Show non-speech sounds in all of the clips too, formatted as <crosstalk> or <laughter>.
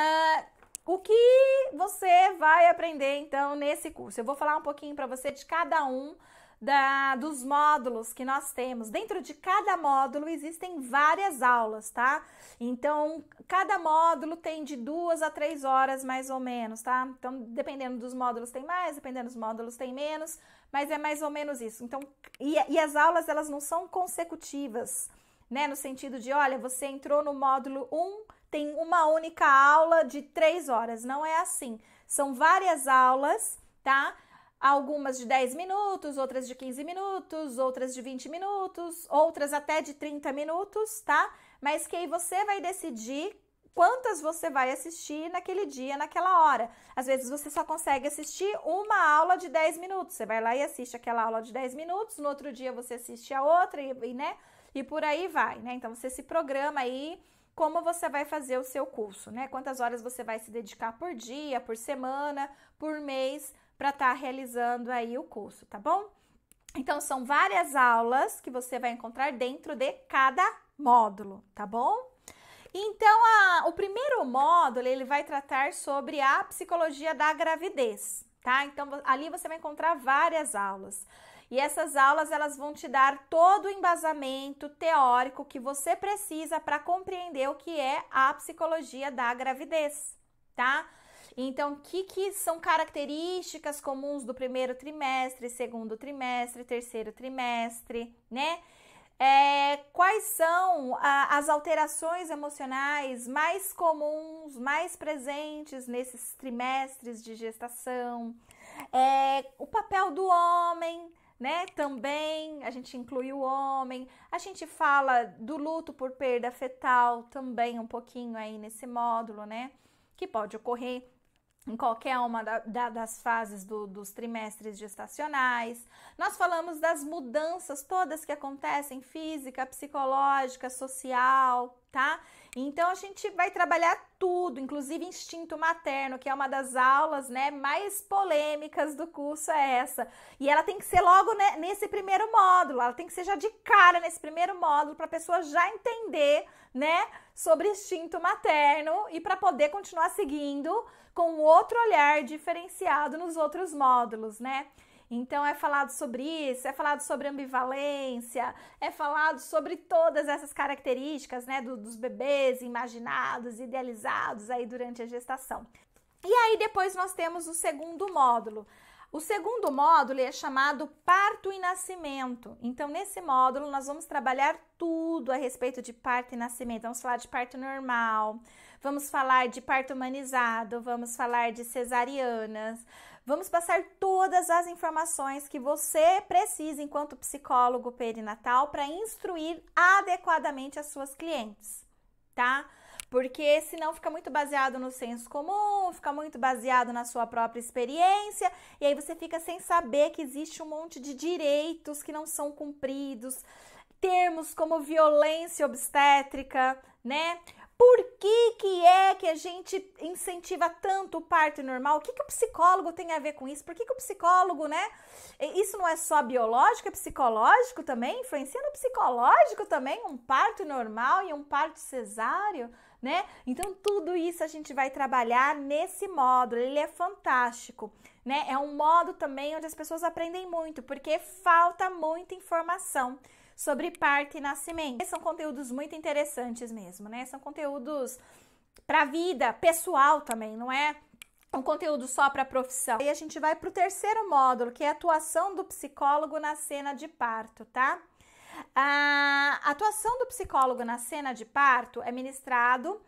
Ah, o que você vai aprender então nesse curso? Eu vou falar um pouquinho para você de cada um da, dos módulos que nós temos. Dentro de cada módulo existem várias aulas, tá? Então, cada módulo tem de duas a três horas mais ou menos, tá? Então, dependendo dos módulos tem mais, dependendo dos módulos tem menos, mas é mais ou menos isso. Então, e, e as aulas elas não são consecutivas, né? No sentido de, olha, você entrou no módulo 1, tem uma única aula de três horas. Não é assim. São várias aulas, tá? Algumas de 10 minutos, outras de 15 minutos, outras de 20 minutos, outras até de 30 minutos, tá? Mas que aí você vai decidir quantas você vai assistir naquele dia, naquela hora. Às vezes você só consegue assistir uma aula de 10 minutos. Você vai lá e assiste aquela aula de 10 minutos, no outro dia você assiste a outra e, né? E por aí vai, né? Então você se programa aí como você vai fazer o seu curso, né? Quantas horas você vai se dedicar por dia, por semana, por mês para estar tá realizando aí o curso, tá bom? Então são várias aulas que você vai encontrar dentro de cada módulo, tá bom? Então, a, o primeiro módulo ele vai tratar sobre a psicologia da gravidez, tá? Então, ali você vai encontrar várias aulas. E essas aulas elas vão te dar todo o embasamento teórico que você precisa para compreender o que é a psicologia da gravidez, tá? Então, o que, que são características comuns do primeiro trimestre, segundo trimestre, terceiro trimestre, né? É, quais são a, as alterações emocionais mais comuns, mais presentes nesses trimestres de gestação? É, o papel do homem né? Também a gente inclui o homem. A gente fala do luto por perda fetal também um pouquinho aí nesse módulo, né? Que pode ocorrer em qualquer uma da, da, das fases do, dos trimestres gestacionais. Nós falamos das mudanças todas que acontecem física, psicológica, social, tá? Então a gente vai trabalhar tudo, inclusive instinto materno, que é uma das aulas, né, mais polêmicas do curso é essa. E ela tem que ser logo né, nesse primeiro módulo, ela tem que ser já de cara nesse primeiro módulo para a pessoa já entender, né, sobre instinto materno e para poder continuar seguindo com outro olhar diferenciado nos outros módulos, né? Então é falado sobre isso, é falado sobre ambivalência, é falado sobre todas essas características, né, do, dos bebês imaginados, idealizados aí durante a gestação. E aí depois nós temos o segundo módulo, o segundo módulo é chamado Parto e Nascimento. Então, nesse módulo, nós vamos trabalhar tudo a respeito de parto e nascimento. Vamos falar de parto normal, vamos falar de parto humanizado, vamos falar de cesarianas, vamos passar todas as informações que você precisa enquanto psicólogo perinatal para instruir adequadamente as suas clientes, tá? Porque senão fica muito baseado no senso comum, fica muito baseado na sua própria experiência, e aí você fica sem saber que existe um monte de direitos que não são cumpridos, termos como violência obstétrica, né? Por que, que é que a gente incentiva tanto o parto normal? O que, que o psicólogo tem a ver com isso? Por que, que o psicólogo, né? Isso não é só biológico, é psicológico também? Influencia no psicológico também? Um parto normal e um parto cesáreo? né? Então tudo isso a gente vai trabalhar nesse módulo, ele é fantástico, né? É um modo também onde as pessoas aprendem muito, porque falta muita informação sobre parto e nascimento. São conteúdos muito interessantes mesmo, né? São conteúdos para vida pessoal também, não é? um conteúdo só para profissão. E a gente vai para o terceiro módulo, que é a atuação do psicólogo na cena de parto, tá? A atuação do psicólogo na cena de parto é ministrado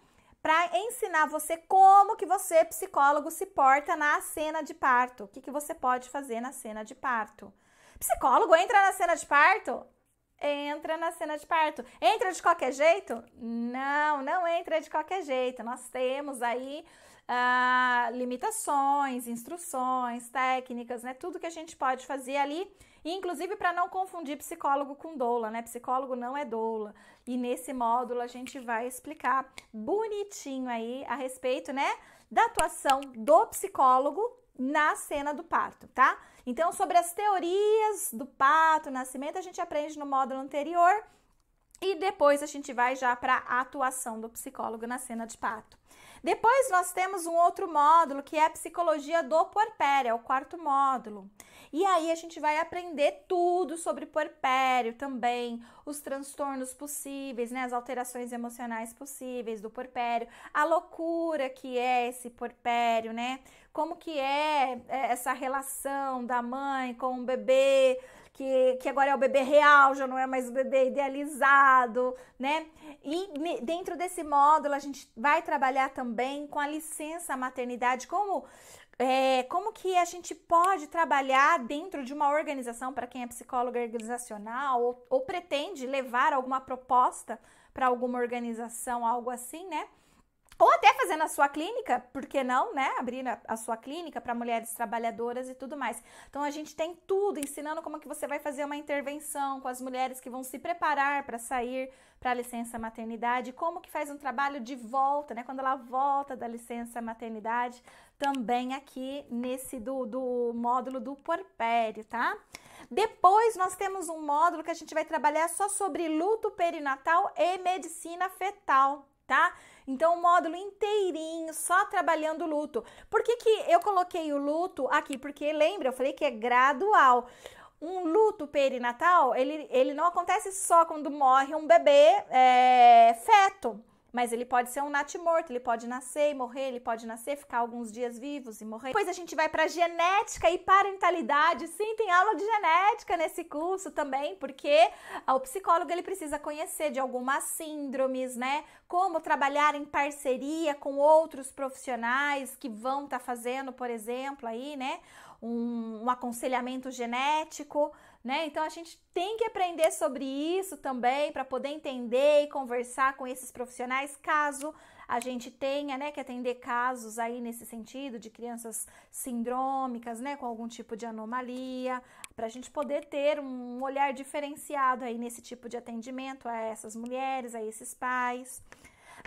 para ensinar você como que você, psicólogo, se porta na cena de parto. O que, que você pode fazer na cena de parto. Psicólogo entra na cena de parto? Entra na cena de parto. Entra de qualquer jeito? Não, não entra de qualquer jeito. Nós temos aí ah, limitações, instruções, técnicas, né? Tudo que a gente pode fazer ali, inclusive para não confundir psicólogo com doula, né? Psicólogo não é doula. E nesse módulo a gente vai explicar bonitinho aí a respeito, né, da atuação do psicólogo na cena do parto, tá? Então, sobre as teorias do parto, nascimento, a gente aprende no módulo anterior e depois a gente vai já para a atuação do psicólogo na cena de parto. Depois nós temos um outro módulo que é a psicologia do puerpério, é o quarto módulo. E aí a gente vai aprender tudo sobre puerpério também, os transtornos possíveis, né, as alterações emocionais possíveis do puerpério, a loucura que é esse puerpério, né? Como que é, é essa relação da mãe com o bebê, que, que agora é o bebê real, já não é mais o bebê idealizado, né? E dentro desse módulo a gente vai trabalhar também com a licença maternidade, como é, como que a gente pode trabalhar dentro de uma organização para quem é psicóloga organizacional ou, ou pretende levar alguma proposta para alguma organização, algo assim, né? Ou até fazer na sua clínica, por que não, né? Abrir a, sua clínica para mulheres trabalhadoras e tudo mais. Então a gente tem tudo ensinando como que você vai fazer uma intervenção com as mulheres que vão se preparar para sair para a licença maternidade, como que faz um trabalho de volta, né? Quando ela volta da licença maternidade, também aqui nesse do, do módulo do porpério, tá? Depois nós temos um módulo que a gente vai trabalhar só sobre luto perinatal e medicina fetal tá? Então, o módulo inteirinho, só trabalhando o luto. Por que, que eu coloquei o luto aqui? Porque lembra, eu falei que é gradual. Um luto perinatal, ele, ele não acontece só quando morre um bebê é, feto. Mas ele pode ser um natimorto, ele pode nascer e morrer, ele pode nascer, ficar alguns dias vivos e morrer. Depois a gente vai para genética e parentalidade. Sim, tem aula de genética nesse curso também, porque o psicólogo ele precisa conhecer de algumas síndromes, né? Como trabalhar em parceria com outros profissionais que vão estar tá fazendo, por exemplo, aí, né? Um, um aconselhamento genético né? Então a gente tem que aprender sobre isso também para poder entender e conversar com esses profissionais, caso a gente tenha, né, que atender casos aí nesse sentido de crianças sindrômicas, né, com algum tipo de anomalia, para a gente poder ter um olhar diferenciado aí nesse tipo de atendimento a essas mulheres, a esses pais.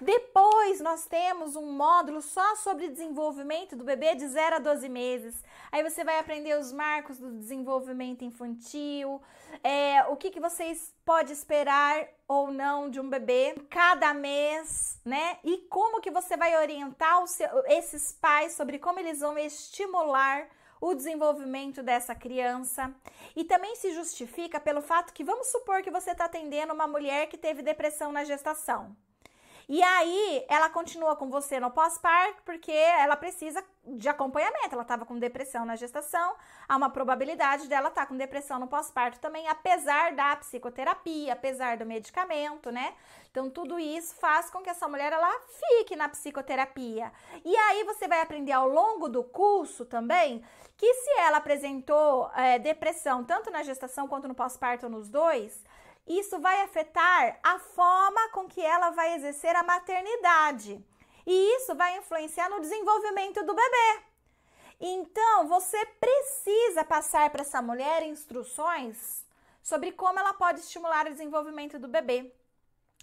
Depois nós temos um módulo só sobre desenvolvimento do bebê de 0 a 12 meses. Aí você vai aprender os marcos do desenvolvimento infantil, é, o que, que vocês podem esperar ou não de um bebê cada mês, né? E como que você vai orientar seu, esses pais sobre como eles vão estimular o desenvolvimento dessa criança e também se justifica pelo fato que vamos supor que você está atendendo uma mulher que teve depressão na gestação. E aí ela continua com você no pós-parto porque ela precisa de acompanhamento. Ela estava com depressão na gestação, há uma probabilidade dela estar tá com depressão no pós-parto também, apesar da psicoterapia, apesar do medicamento, né? Então tudo isso faz com que essa mulher ela fique na psicoterapia. E aí você vai aprender ao longo do curso também que se ela apresentou é, depressão tanto na gestação quanto no pós-parto nos dois, isso vai afetar a forma com que ela vai exercer a maternidade. E isso vai influenciar no desenvolvimento do bebê. Então, você precisa passar para essa mulher instruções sobre como ela pode estimular o desenvolvimento do bebê.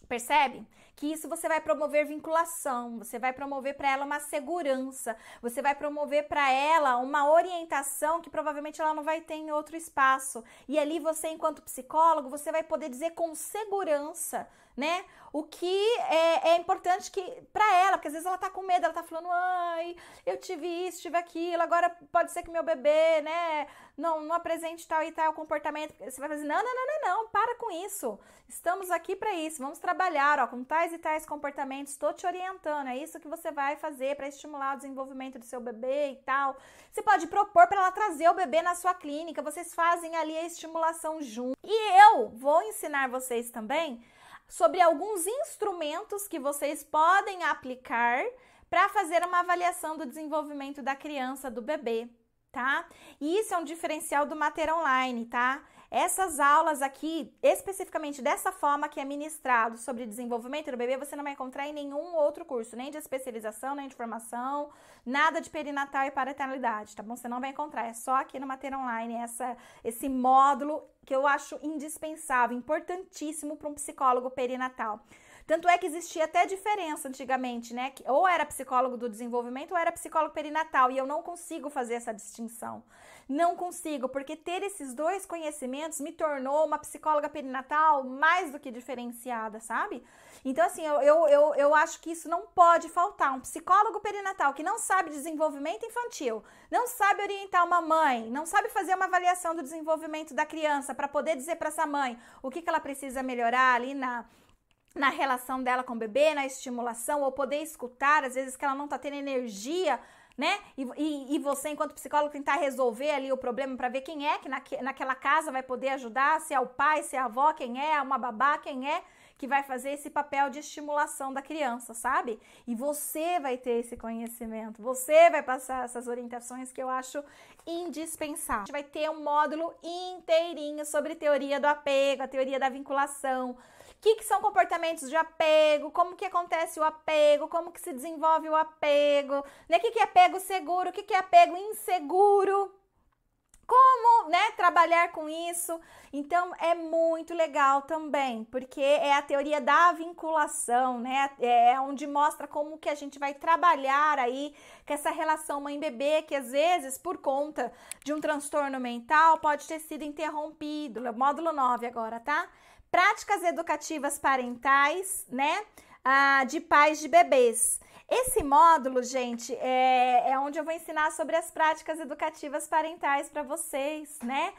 Percebe? que isso você vai promover vinculação, você vai promover para ela uma segurança, você vai promover para ela uma orientação que provavelmente ela não vai ter em outro espaço. E ali você, enquanto psicólogo, você vai poder dizer com segurança, né? O que é, é importante que para ela, porque às vezes ela tá com medo, ela tá falando, ai, eu tive isso, tive aquilo, agora pode ser que meu bebê, né, não, não apresente tal e tal comportamento. Você vai fazer, não, não, não, não, não, para com isso. Estamos aqui para isso, vamos trabalhar, ó, com tais tais e tais comportamentos, tô te orientando, é isso que você vai fazer para estimular o desenvolvimento do seu bebê e tal. Você pode propor para ela trazer o bebê na sua clínica, vocês fazem ali a estimulação junto. E eu vou ensinar vocês também sobre alguns instrumentos que vocês podem aplicar para fazer uma avaliação do desenvolvimento da criança, do bebê, tá? E isso é um diferencial do Mater Online, tá? Essas aulas aqui, especificamente dessa forma que é ministrado sobre desenvolvimento do bebê, você não vai encontrar em nenhum outro curso, nem de especialização, nem de formação, nada de perinatal e parentalidade, tá bom? Você não vai encontrar, é só aqui no Mater Online essa, esse módulo que eu acho indispensável, importantíssimo para um psicólogo perinatal. Tanto é que existia até diferença antigamente, né? ou era psicólogo do desenvolvimento ou era psicólogo perinatal. E eu não consigo fazer essa distinção. Não consigo, porque ter esses dois conhecimentos me tornou uma psicóloga perinatal mais do que diferenciada, sabe? Então, assim, eu, eu, eu, eu acho que isso não pode faltar. Um psicólogo perinatal que não sabe desenvolvimento infantil, não sabe orientar uma mãe, não sabe fazer uma avaliação do desenvolvimento da criança para poder dizer para essa mãe o que, que ela precisa melhorar ali na na relação dela com o bebê, na estimulação, ou poder escutar, às vezes que ela não tá tendo energia, né? E, e, e você, enquanto psicólogo, tentar resolver ali o problema para ver quem é que naque, naquela casa vai poder ajudar, se é o pai, se é a avó, quem é, uma babá, quem é que vai fazer esse papel de estimulação da criança, sabe? E você vai ter esse conhecimento, você vai passar essas orientações que eu acho indispensável. A gente vai ter um módulo inteirinho sobre teoria do apego, a teoria da vinculação, o que, que são comportamentos de apego? Como que acontece o apego? Como que se desenvolve o apego? O né, que, que é apego seguro? O que, que é apego inseguro? como, né, trabalhar com isso. Então é muito legal também, porque é a teoria da vinculação, né? É, é onde mostra como que a gente vai trabalhar aí com essa relação mãe-bebê que às vezes por conta de um transtorno mental pode ter sido interrompido. Módulo 9 agora, tá? práticas educativas parentais, né? Ah, de pais de bebês. Esse módulo, gente, é, é onde eu vou ensinar sobre as práticas educativas parentais para vocês, né?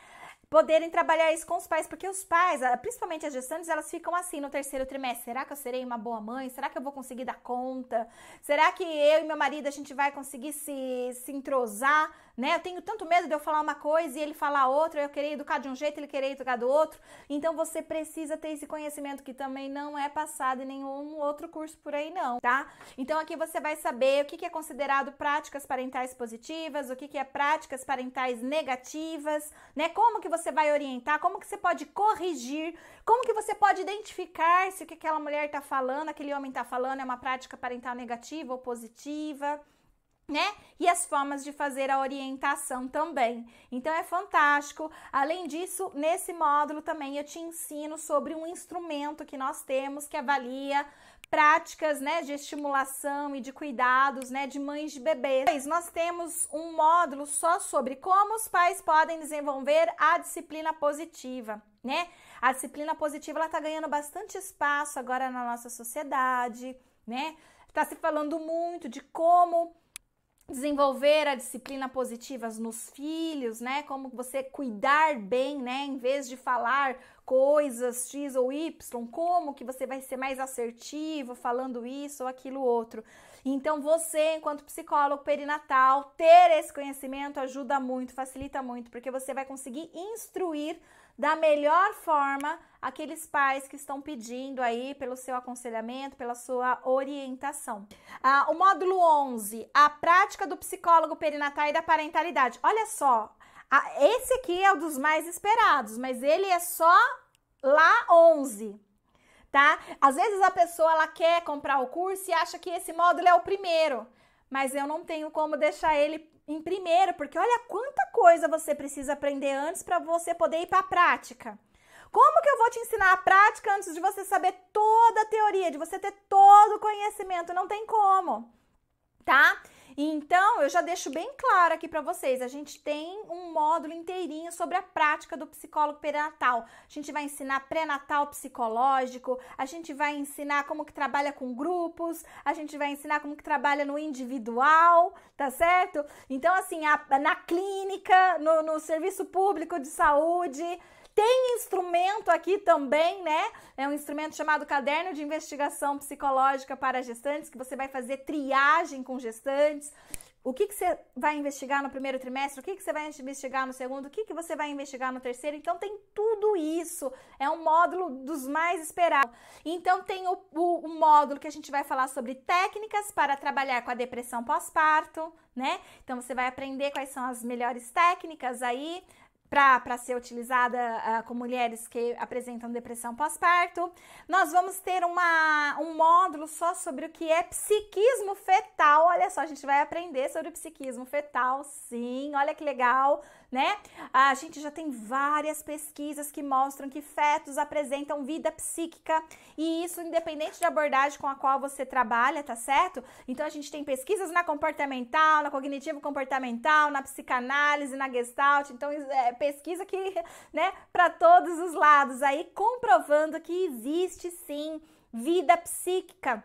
poderem trabalhar isso com os pais, porque os pais, ah, principalmente as gestantes, elas ficam assim no terceiro trimestre: será que eu serei uma boa mãe? Será que eu vou conseguir dar conta? Será que eu e meu marido a gente vai conseguir se, se entrosar? né? Eu tenho tanto medo de eu falar uma coisa e ele falar outra, eu querer educar de um jeito, ele querer educar do outro. Então você precisa ter esse conhecimento que também não é passado em nenhum outro curso por aí não, tá? Então aqui você vai saber o que, é considerado práticas parentais positivas, o que, que é práticas parentais negativas, né? Como que você vai orientar, como que você pode corrigir, como que você pode identificar se o que aquela mulher tá falando, aquele homem tá falando é uma prática parental negativa ou positiva né? E as formas de fazer a orientação também. Então é fantástico. Além disso, nesse módulo também eu te ensino sobre um instrumento que nós temos que avalia práticas, né, de estimulação e de cuidados, né, de mães de bebês. Nós temos um módulo só sobre como os pais podem desenvolver a disciplina positiva, né? A disciplina positiva ela tá ganhando bastante espaço agora na nossa sociedade, né? Tá se falando muito de como desenvolver a disciplina positiva nos filhos, né? Como você cuidar bem, né? Em vez de falar coisas X ou Y, como que você vai ser mais assertivo falando isso ou aquilo outro. Então, você, enquanto psicólogo perinatal, ter esse conhecimento ajuda muito, facilita muito, porque você vai conseguir instruir da melhor forma aqueles pais que estão pedindo aí pelo seu aconselhamento, pela sua orientação. Ah, o módulo 11, a prática do psicólogo perinatal e da parentalidade. Olha só, a, esse aqui é um dos mais esperados, mas ele é só lá 11 tá? Às vezes a pessoa ela quer comprar o curso e acha que esse módulo é o primeiro mas eu não tenho como deixar ele em primeiro, porque olha quanta coisa você precisa aprender antes para você poder ir para a prática. Como que eu vou te ensinar a prática antes de você saber toda a teoria, de você ter todo o conhecimento? Não tem como, tá? então, eu já deixo bem claro aqui para vocês, a gente tem um módulo inteirinho sobre a prática do psicólogo perinatal. A gente vai ensinar pré-natal psicológico, a gente vai ensinar como que trabalha com grupos, a gente vai ensinar como que trabalha no individual, tá certo? Então, assim, a, na clínica, no, no serviço público de saúde, tem instrumento aqui também, né? É um instrumento chamado Caderno de Investigação Psicológica para Gestantes, que você vai fazer triagem com gestantes. O que, que você vai investigar no primeiro trimestre? O que, que você vai investigar no segundo? O que, que você vai investigar no terceiro? Então, tem tudo isso. É um módulo dos mais esperados. Então, tem o, o, o módulo que a gente vai falar sobre técnicas para trabalhar com a depressão pós-parto, né? Então, você vai aprender quais são as melhores técnicas aí para ser utilizada uh, com mulheres que apresentam depressão pós-parto. Nós vamos ter uma, um módulo só sobre o que é psiquismo fetal. Olha só, a gente vai aprender sobre o psiquismo fetal, sim, olha que legal né? A gente já tem várias pesquisas que mostram que fetos apresentam vida psíquica e isso independente da abordagem com a qual você trabalha, tá certo? Então a gente tem pesquisas na comportamental, na cognitivo comportamental, na psicanálise, na Gestalt, então é pesquisa que, né, para todos os lados aí comprovando que existe sim vida psíquica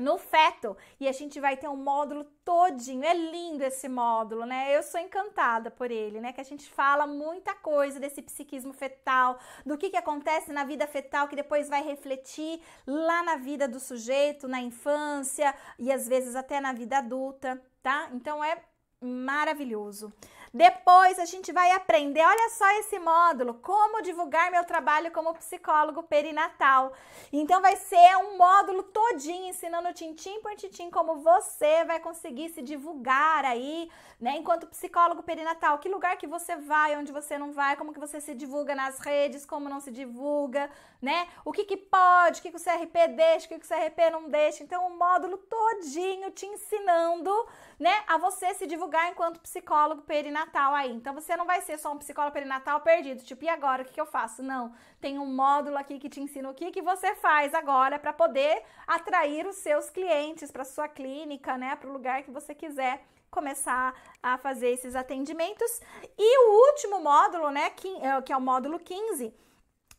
no feto e a gente vai ter um módulo todinho. É lindo esse módulo, né? Eu sou encantada por ele, né? Que a gente fala muita coisa desse psiquismo fetal, do que que acontece na vida fetal que depois vai refletir lá na vida do sujeito, na infância e às vezes até na vida adulta, tá? Então é maravilhoso. Depois a gente vai aprender, olha só esse módulo, como divulgar meu trabalho como psicólogo perinatal. Então vai ser um módulo todinho ensinando tintim por tintim como você vai conseguir se divulgar aí, né, enquanto psicólogo perinatal. Que lugar que você vai, onde você não vai, como que você se divulga nas redes, como não se divulga, né? O que que pode, o que que o CRP deixa, o que que o CRP não deixa. Então um módulo todinho te ensinando, né, a você se divulgar enquanto psicólogo perinatal perinatal aí. Então você não vai ser só um psicólogo perinatal perdido, tipo, e agora o que, que eu faço? Não, tem um módulo aqui que te ensina o que, que você faz agora para poder atrair os seus clientes para sua clínica, né, para o lugar que você quiser começar a fazer esses atendimentos. E o último módulo, né, é, que é o módulo 15,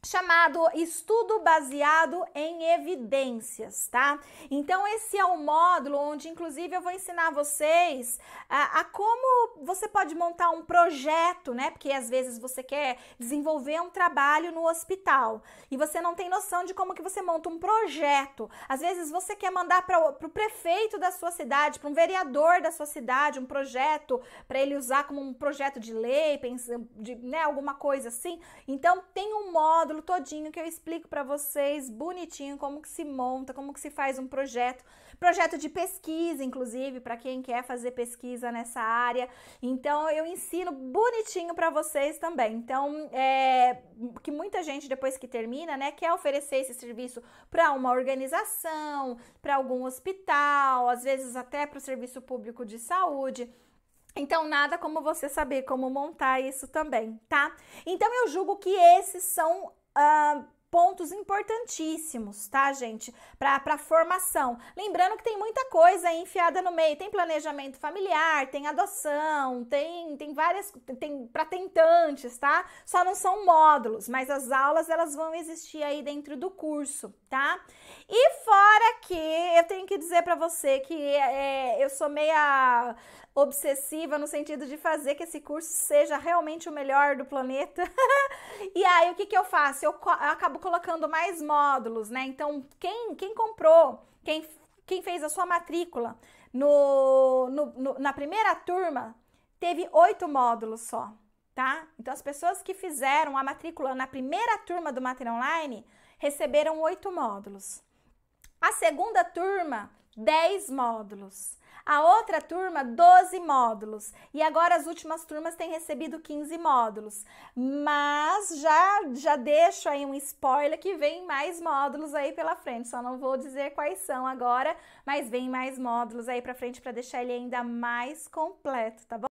chamado estudo baseado em evidências, tá? Então esse é o módulo onde inclusive eu vou ensinar vocês a, ah, a, como você pode montar um projeto, né? Porque às vezes você quer desenvolver um trabalho no hospital e você não tem noção de como que você monta um projeto. Às vezes você quer mandar para o prefeito da sua cidade, para um vereador da sua cidade, um projeto para ele usar como um projeto de lei, de, né? Alguma coisa assim. Então tem um módulo módulo todinho que eu explico para vocês bonitinho como que se monta, como que se faz um projeto, projeto de pesquisa, inclusive, para quem quer fazer pesquisa nessa área. Então eu ensino bonitinho para vocês também. Então, é, que muita gente depois que termina, né, quer oferecer esse serviço para uma organização, para algum hospital, às vezes até para o serviço público de saúde. Então, nada como você saber como montar isso também, tá? Então, eu julgo que esses são ah, pontos importantíssimos, tá, gente? Para formação. Lembrando que tem muita coisa aí enfiada no meio. Tem planejamento familiar, tem adoção, tem, tem várias. Tem para tentantes, tá? Só não são módulos, mas as aulas elas vão existir aí dentro do curso, tá? E fora que eu tenho que dizer para você que é, eu sou meia obsessiva no sentido de fazer que esse curso seja realmente o melhor do planeta. <laughs> e aí o que, que eu faço? Eu, eu, acabo colocando mais módulos, né? Então, quem, quem comprou, quem, quem fez a sua matrícula no, no, no na primeira turma, teve oito módulos só, tá? Então, as pessoas que fizeram a matrícula na primeira turma do Mater Online receberam oito módulos. A segunda turma, dez módulos. A outra turma, 12 módulos. E agora as últimas turmas têm recebido 15 módulos. Mas já, já deixo aí um spoiler que vem mais módulos aí pela frente. Só não vou dizer quais são agora, mas vem mais módulos aí para frente para deixar ele ainda mais completo, tá bom?